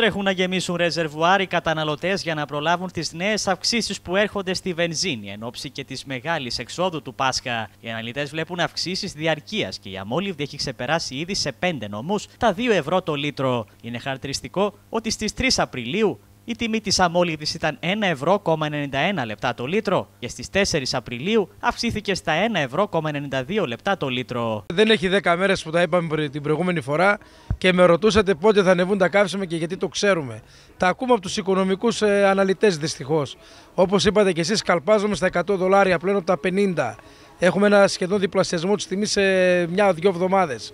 τρέχουν να γεμίσουν ρεζερβουάρ οι καταναλωτές για να προλάβουν τις νέες αυξήσεις που έρχονται στη βενζίνη εν ώψη και της μεγάλης εξόδου του Πάσχα. Οι αναλυτές βλέπουν αυξήσεις διαρκείας και η αμόλυβδη έχει ξεπεράσει ήδη σε 5 νομού τα 2 ευρώ το λίτρο. Είναι χαρακτηριστικό ότι στις 3 Απριλίου η τιμή της αμόλυβδης ήταν 1,91 ευρώ λεπτά το λίτρο και στις 4 Απριλίου αυξήθηκε στα 1,92 ευρώ λεπτά το λίτρο. Δεν έχει 10 μέρες που τα είπαμε την προηγούμενη φορά και με ρωτούσατε πότε θα ανεβούν τα καύσιμα και γιατί το ξέρουμε. Τα ακούμε από τους οικονομικούς ε, αναλυτές δυστυχώς. Όπως είπατε και εσείς καλπάζουμε στα 100 δολάρια πλέον από τα 50. Έχουμε ένα σχεδόν διπλασιασμό της τιμής σε μια-δυο εβδομάδες.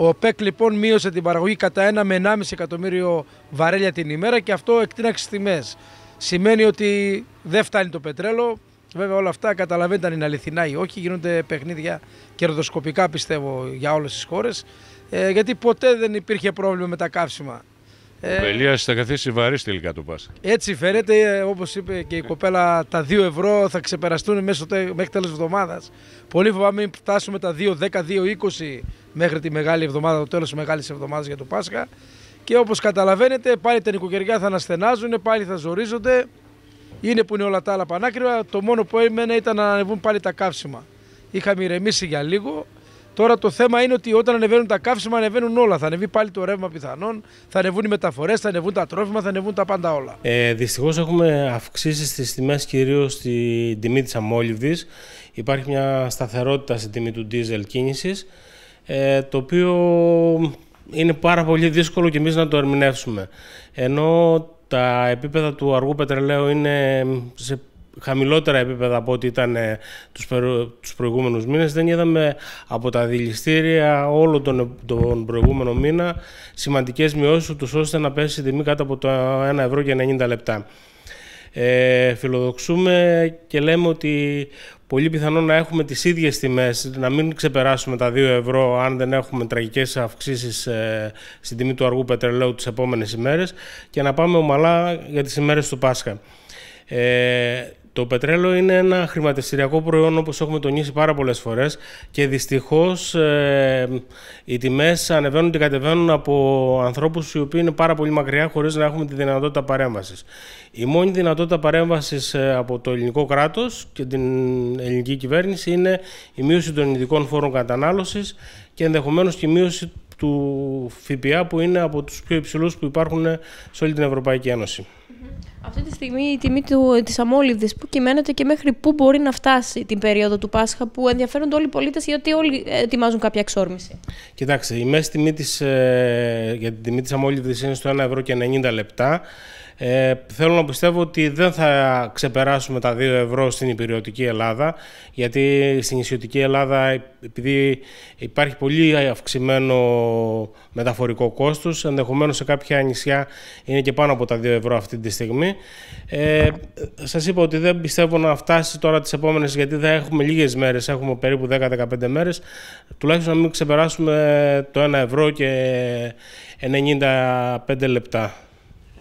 Ο ΠΕΚ λοιπόν μείωσε την παραγωγή κατά 1 με 1,5 εκατομμύριο βαρέλια την ημέρα και αυτό εκτείναξε τιμές. Σημαίνει ότι δεν φτάνει το πετρέλαιο. Βέβαια όλα αυτά καταλαβαίνετε αν είναι αληθινά ή όχι. Γίνονται παιχνίδια κερδοσκοπικά πιστεύω για όλες τις χώρες. Ε, γιατί ποτέ δεν υπήρχε πρόβλημα με τα καύσιμα. Ε, Ελία θα καθίσεις βαρύ τελικά το Πάσχα. Έτσι φαίνεται, όπως είπε και η κοπέλα, τα 2 ευρώ θα ξεπεραστούν μέσω μέχρι τέλος εβδομάδας. Πολύ φοβάμαι μην φτάσουμε τα 2, 10, 2, 20 μέχρι τη μεγάλη εβδομάδα, το τέλος της μεγάλης εβδομάδας για το Πάσχα. Και όπως καταλαβαίνετε, πάλι τα νοικοκυριά θα αναστενάζουν, πάλι θα ζορίζονται. Είναι που είναι όλα τα άλλα πανάκριβα. Το μόνο που έμενε ήταν να ανεβούν πάλι τα καύσιμα. Είχαμε ηρεμήσει για λίγο, Τώρα το θέμα είναι ότι όταν ανεβαίνουν τα καύσιμα, ανεβαίνουν όλα. Θα ανεβεί πάλι το ρεύμα πιθανόν, θα ανεβούν οι μεταφορές, θα ανεβούν τα τρόφιμα, θα ανεβούν τα πάντα όλα. Ε, Δυστυχώς έχουμε αυξήσει στις τιμές, κυρίως στην τιμή της Υπάρχει μια σταθερότητα στην τιμή του diesel κίνησης, ε, το οποίο είναι πάρα πολύ δύσκολο και εμείς να το ερμηνεύσουμε. Ενώ τα επίπεδα του αργού πετρελαίου είναι σε χαμηλότερα επίπεδα από ό,τι ήταν ε, τους, τους προηγούμενους μήνες. Δεν είδαμε από τα δηληστήρια όλο τον, τον προηγούμενο μήνα σημαντικές μειώσεις του ώστε να πέσει η τιμή κάτω από το 1 ευρώ και 90 λεπτά. Ε, φιλοδοξούμε και λέμε ότι πολύ πιθανό να έχουμε τις ίδιες τιμές, να μην ξεπεράσουμε τα 2 ευρώ αν δεν έχουμε τραγικές αυξήσεις ε, στην τιμή του αργού πετρελαίου τις επόμενες ημέρες και να πάμε ομαλά για τις ημέρες του Πάσχα. Ε, το πετρέλαιο είναι ένα χρηματιστηριακό προϊόν όπως έχουμε τονίσει πάρα πολλές φορές και δυστυχώς ε, οι τιμές ανεβαίνουν και κατεβαίνουν από ανθρώπους οι οποίοι είναι πάρα πολύ μακριά χωρίς να έχουμε τη δυνατότητα παρέμβασης. Η μόνη δυνατότητα παρέμβασης ε, από το ελληνικό κράτος και την ελληνική κυβέρνηση είναι η μείωση των ειδικών φόρων κατανάλωσης και ενδεχομένως και η μείωση του ΦΠΑ που είναι από τους πιο υψηλούς που υπάρχουν σε όλη την Ευρωπαϊκή Ένωση. Mm-hmm. Αυτή τη στιγμή η τιμή του, της αμόλυβδης που κυμαίνεται και μέχρι πού μπορεί να φτάσει την περίοδο του Πάσχα που ενδιαφέρονται όλοι οι πολίτες γιατί όλοι ετοιμάζουν κάποια εξόρμηση. Κοιτάξτε, η μέση τιμή της, ε, για την τιμή της αμόλυβδης είναι στο 1 ευρώ και 90 λεπτά. Ε, θέλω να πιστεύω ότι δεν θα ξεπεράσουμε τα 2 ευρώ στην υπηρετική Ελλάδα, γιατί στην ισιωτική Ελλάδα, επειδή υπάρχει πολύ αυξημένο μεταφορικό κόστος, ενδεχομένως σε κάποια νησιά είναι και πάνω από τα 2 ευρώ αυτή τη στιγμή. Ε, σας είπα ότι δεν πιστεύω να φτάσει τώρα τις επόμενες, γιατί θα έχουμε λίγες μέρες, έχουμε περίπου 10-15 μέρες, τουλάχιστον να μην ξεπεράσουμε το 1 ευρώ και 95 λεπτά.